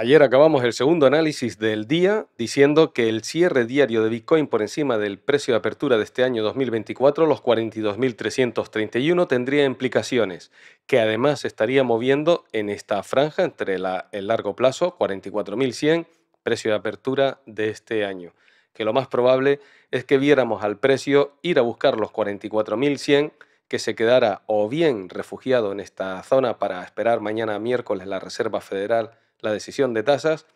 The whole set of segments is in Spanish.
Ayer acabamos el segundo análisis del día diciendo que el cierre diario de Bitcoin por encima del precio de apertura de este año 2024, los 42.331, tendría implicaciones, que además estaría moviendo en esta franja entre el largo plazo, 44.100, precio de apertura de este año, que lo más probable es que viéramos al precio ir a buscar los 44.100 que se quedara o bien refugiado en esta zona para esperar mañana miércoles la Reserva Federal la decisión de tasas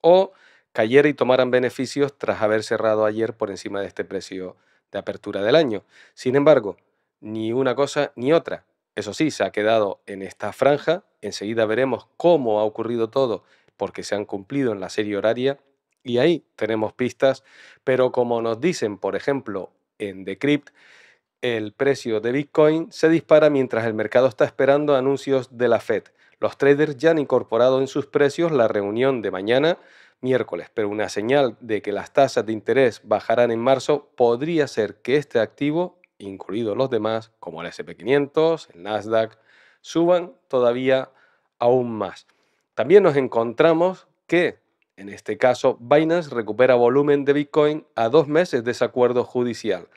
o cayera y tomaran beneficios tras haber cerrado ayer por encima de este precio de apertura del año. Sin embargo, ni una cosa ni otra. Eso sí, se ha quedado en esta franja. Enseguida veremos cómo ha ocurrido todo porque se han cumplido en la serie horaria y ahí tenemos pistas, pero como nos dicen, por ejemplo, en Decrypt, el precio de Bitcoin se dispara mientras el mercado está esperando anuncios de la Fed. Los traders ya han incorporado en sus precios la reunión de mañana, miércoles, pero una señal de que las tasas de interés bajarán en marzo podría ser que este activo, incluidos los demás, como el SP500, el Nasdaq, suban todavía aún más. También nos encontramos que, en este caso, Binance recupera volumen de Bitcoin a dos meses de ese acuerdo judicial.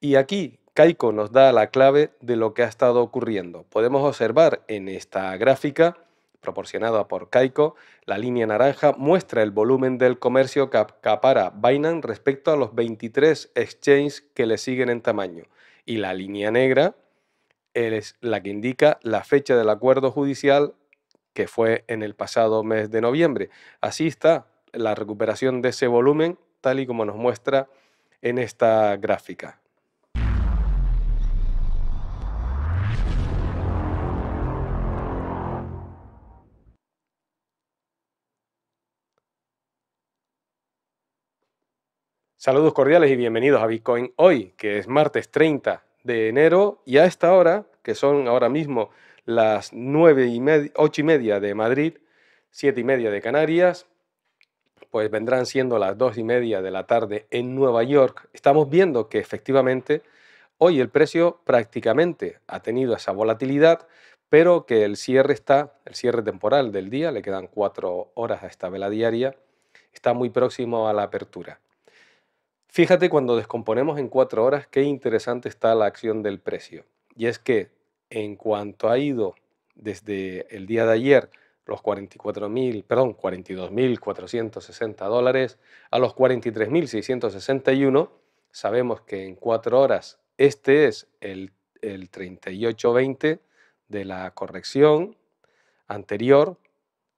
Y aquí Kaiko nos da la clave de lo que ha estado ocurriendo. Podemos observar en esta gráfica proporcionada por Kaiko, la línea naranja muestra el volumen del comercio que capara Binance respecto a los 23 exchanges que le siguen en tamaño. Y la línea negra es la que indica la fecha del acuerdo judicial que fue en el pasado mes de noviembre. Así está la recuperación de ese volumen tal y como nos muestra en esta gráfica. Saludos cordiales y bienvenidos a Bitcoin hoy, que es martes 30 de enero y a esta hora, que son ahora mismo las nueve y 8 y media de Madrid, 7 y media de Canarias, pues vendrán siendo las 2 y media de la tarde en Nueva York. Estamos viendo que efectivamente hoy el precio prácticamente ha tenido esa volatilidad, pero que el cierre está, el cierre temporal del día, le quedan 4 horas a esta vela diaria, está muy próximo a la apertura. Fíjate cuando descomponemos en cuatro horas qué interesante está la acción del precio. Y es que en cuanto ha ido desde el día de ayer los 44.000, perdón, 42.460 dólares a los 43.661, sabemos que en cuatro horas este es el, el 38.20 de la corrección anterior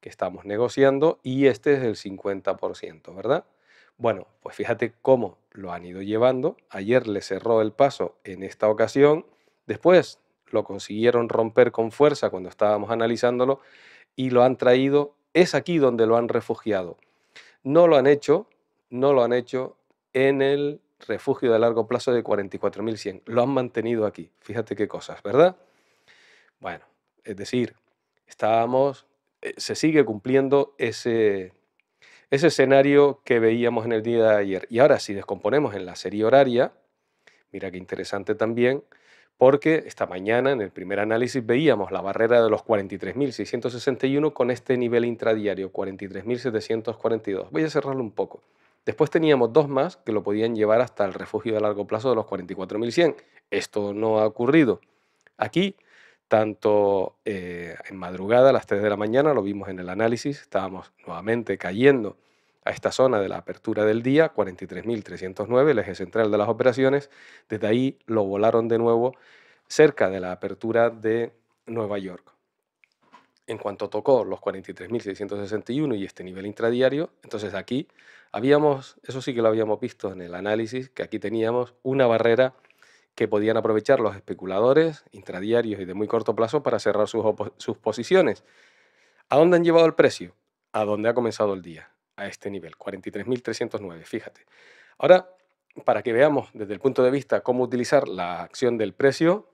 que estamos negociando y este es el 50%, ¿verdad? Bueno, pues fíjate cómo lo han ido llevando. Ayer le cerró el paso en esta ocasión. Después lo consiguieron romper con fuerza cuando estábamos analizándolo y lo han traído. Es aquí donde lo han refugiado. No lo han hecho, no lo han hecho en el refugio de largo plazo de 44.100. Lo han mantenido aquí. Fíjate qué cosas, ¿verdad? Bueno, es decir, estábamos, eh, se sigue cumpliendo ese, ese escenario que veíamos en el día de ayer. Y ahora si descomponemos en la serie horaria, mira qué interesante también, porque esta mañana en el primer análisis veíamos la barrera de los 43.661 con este nivel intradiario, 43.742. Voy a cerrarlo un poco. Después teníamos dos más que lo podían llevar hasta el refugio de largo plazo de los 44.100. Esto no ha ocurrido. Aquí tanto eh, en madrugada, a las 3 de la mañana, lo vimos en el análisis, estábamos nuevamente cayendo a esta zona de la apertura del día, 43.309, el eje central de las operaciones, desde ahí lo volaron de nuevo cerca de la apertura de Nueva York. En cuanto tocó los 43.661 y este nivel intradiario, entonces aquí habíamos, eso sí que lo habíamos visto en el análisis, que aquí teníamos una barrera que podían aprovechar los especuladores intradiarios y de muy corto plazo para cerrar sus, posiciones. ¿A dónde han llevado el precio? A dónde ha comenzado el día, a este nivel, 43.309, fíjate. Ahora, para que veamos desde el punto de vista cómo utilizar la acción del precio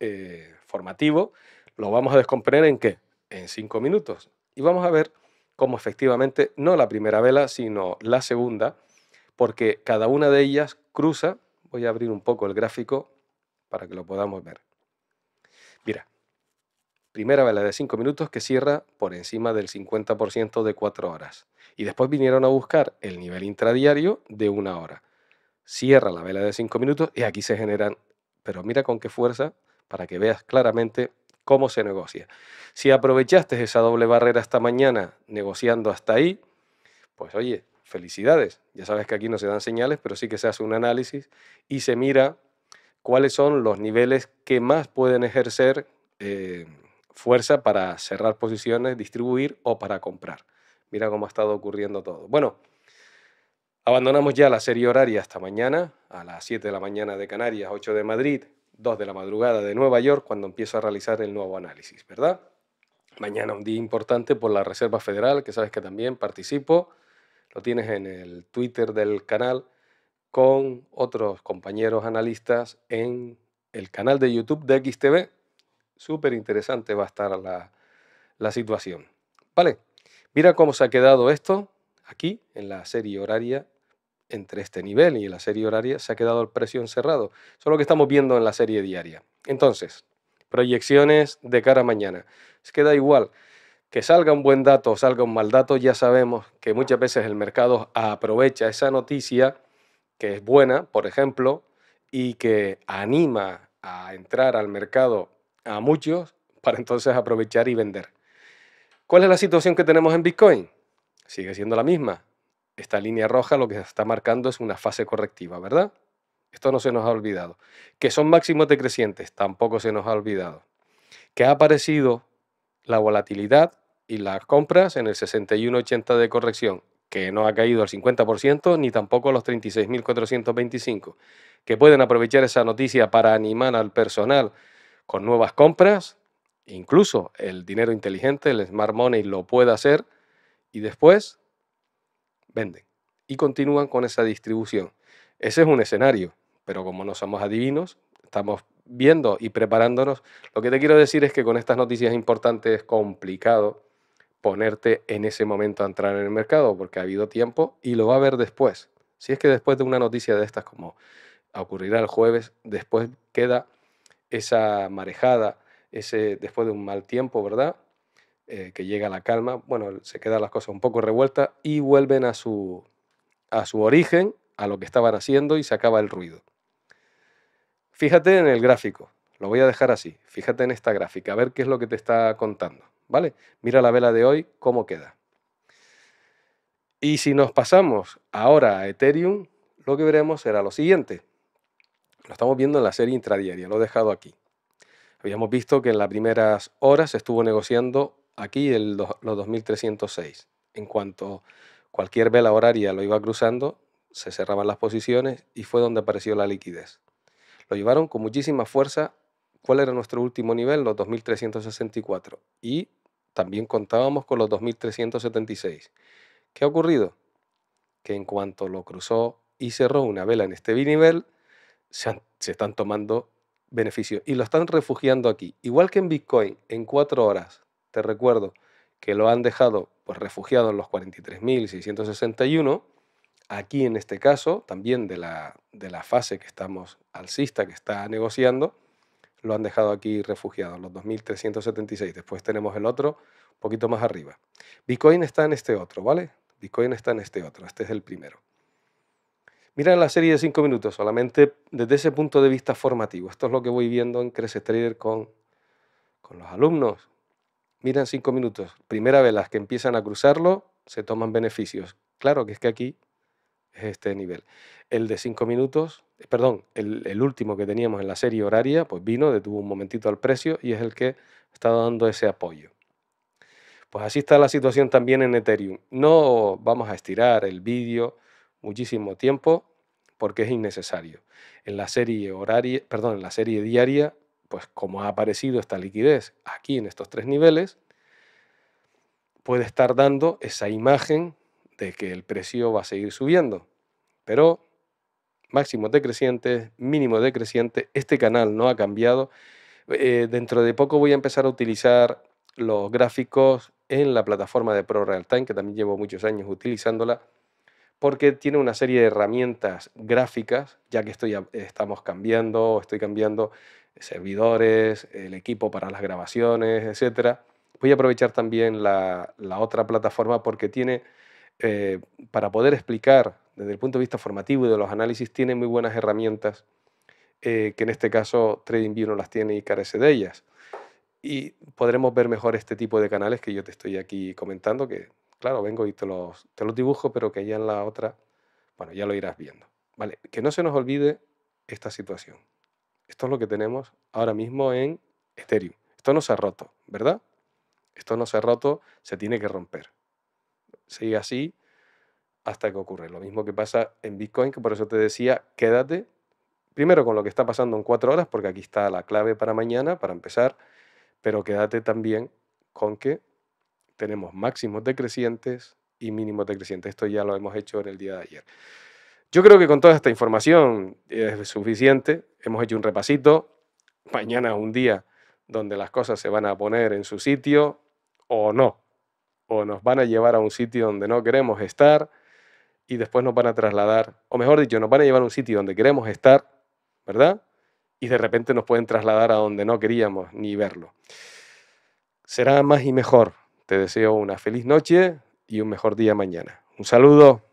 eh, formativo, lo vamos a descomponer en qué? En cinco minutos. Y vamos a ver cómo efectivamente, no la primera vela, sino la segunda, porque cada una de ellas cruza voy a abrir un poco el gráfico para que lo podamos ver. Mira, primera vela de 5 minutos que cierra por encima del 50% de 4 horas. Y después vinieron a buscar el nivel intradiario de una hora. Cierra la vela de 5 minutos y aquí se generan, pero mira con qué fuerza, para que veas claramente cómo se negocia. Si aprovechaste esa doble barrera esta mañana negociando hasta ahí, pues oye, felicidades. Ya sabes que aquí no se dan señales, pero sí que se hace un análisis y se mira cuáles son los niveles que más pueden ejercer eh, fuerza para cerrar posiciones, distribuir o para comprar. Mira cómo ha estado ocurriendo todo. Bueno, abandonamos ya la serie horaria hasta mañana, a las 7 de la mañana de Canarias, 8 de Madrid, 2 de la madrugada de Nueva York, cuando empiezo a realizar el nuevo análisis, ¿verdad? Mañana un día importante por la Reserva Federal, que sabes que también participo lo tienes en el Twitter del canal con otros compañeros analistas en el canal de YouTube de XTV. Súper interesante va a estar la, situación. Vale, mira cómo se ha quedado esto aquí en la serie horaria entre este nivel y la serie horaria se ha quedado el precio encerrado. Eso es lo que estamos viendo en la serie diaria. Entonces, proyecciones de cara a mañana. Se queda igual. Que salga un buen dato o salga un mal dato, ya sabemos que muchas veces el mercado aprovecha esa noticia que es buena, por ejemplo, y que anima a entrar al mercado a muchos para entonces aprovechar y vender. ¿Cuál es la situación que tenemos en Bitcoin? Sigue siendo la misma. Esta línea roja lo que está marcando es una fase correctiva, ¿verdad? Esto no se nos ha olvidado. Que son máximos decrecientes, tampoco se nos ha olvidado. Que ha aparecido la volatilidad y las compras en el 61,80 de corrección, que no ha caído al 50%, ni tampoco a los 36.425, que pueden aprovechar esa noticia para animar al personal con nuevas compras, incluso el dinero inteligente, el smart money lo puede hacer, y después venden y continúan con esa distribución. Ese es un escenario, pero como no somos adivinos, estamos viendo y preparándonos, lo que te quiero decir es que con estas noticias importantes es complicado ponerte en ese momento a entrar en el mercado, porque ha habido tiempo y lo va a ver después. Si es que después de una noticia de estas, como ocurrirá el jueves, después queda esa marejada, ese después de un mal tiempo, ¿verdad? Eh, que llega la calma, bueno, se quedan las cosas un poco revueltas y vuelven a su, a su origen, a lo que estaban haciendo y se acaba el ruido. Fíjate en el gráfico, lo voy a dejar así, fíjate en esta gráfica, a ver qué es lo que te está contando, ¿vale? Mira la vela de hoy, cómo queda. Y si nos pasamos ahora a Ethereum, lo que veremos será lo siguiente. Lo estamos viendo en la serie intradiaria, lo he dejado aquí. Habíamos visto que en las primeras horas estuvo negociando aquí los 2306. En cuanto cualquier vela horaria lo iba cruzando, se cerraban las posiciones y fue donde apareció la liquidez. Lo llevaron con muchísima fuerza. ¿Cuál era nuestro último nivel? Los 2364. Y también contábamos con los 2376. ¿Qué ha ocurrido? Que en cuanto lo cruzó y cerró una vela en este nivel se, se están tomando beneficios y lo están refugiando aquí. Igual que en Bitcoin, en cuatro horas, te recuerdo que lo han dejado pues, refugiado en los 43.661 aquí en este caso, también de la, de la fase que estamos alcista, que está negociando, lo han dejado aquí refugiado, los 2.376. Después tenemos el otro, un poquito más arriba. Bitcoin está en este otro, ¿vale? Bitcoin está en este otro, este es el primero. Mira la serie de 5 minutos, solamente desde ese punto de vista formativo. Esto es lo que voy viendo en Crece Trader con, con los alumnos. Miran 5 minutos. Primera vez las que empiezan a cruzarlo se toman beneficios. Claro que es que aquí este nivel. El de 5 minutos, eh, perdón, el, último que teníamos en la serie horaria, pues vino, detuvo un momentito al precio y es el que está dando ese apoyo. Pues así está la situación también en Ethereum. No vamos a estirar el vídeo muchísimo tiempo porque es innecesario. En la serie horaria, perdón, en la serie diaria, pues como ha aparecido esta liquidez aquí en estos tres niveles, puede estar dando esa imagen de que el precio va a seguir subiendo. Pero máximo decreciente, mínimo decreciente, este canal no ha cambiado. Eh, dentro de poco voy a empezar a utilizar los gráficos en la plataforma de ProRealTime, que también llevo muchos años utilizándola, porque tiene una serie de herramientas gráficas, ya que estoy, estamos cambiando, estoy cambiando servidores, el equipo para las grabaciones, etc. Voy a aprovechar también la, la otra plataforma porque tiene eh, para poder explicar desde el punto de vista formativo y de los análisis, tiene muy buenas herramientas eh, que en este caso TradingView no las tiene y carece de ellas. Y podremos ver mejor este tipo de canales que yo te estoy aquí comentando, que claro, vengo y te los, te los dibujo, pero que ya en la otra, bueno, ya lo irás viendo. Vale, que no se nos olvide esta situación. Esto es lo que tenemos ahora mismo en Ethereum. Esto no se ha roto, ¿verdad? Esto no se ha roto, se tiene que romper sigue así hasta que ocurre. Lo mismo que pasa en Bitcoin, que por eso te decía, quédate primero con lo que está pasando en cuatro horas, porque aquí está la clave para mañana, para empezar, pero quédate también con que tenemos máximos decrecientes y mínimos decrecientes. Esto ya lo hemos hecho en el día de ayer. Yo creo que con toda esta información es suficiente. Hemos hecho un repasito. Mañana es un día donde las cosas se van a poner en su sitio o no o nos van a llevar a un sitio donde no queremos estar y después nos van a trasladar, o mejor dicho, nos van a llevar a un sitio donde queremos estar, ¿verdad? Y de repente nos pueden trasladar a donde no queríamos ni verlo. Será más y mejor. Te deseo una feliz noche y un mejor día mañana. Un saludo.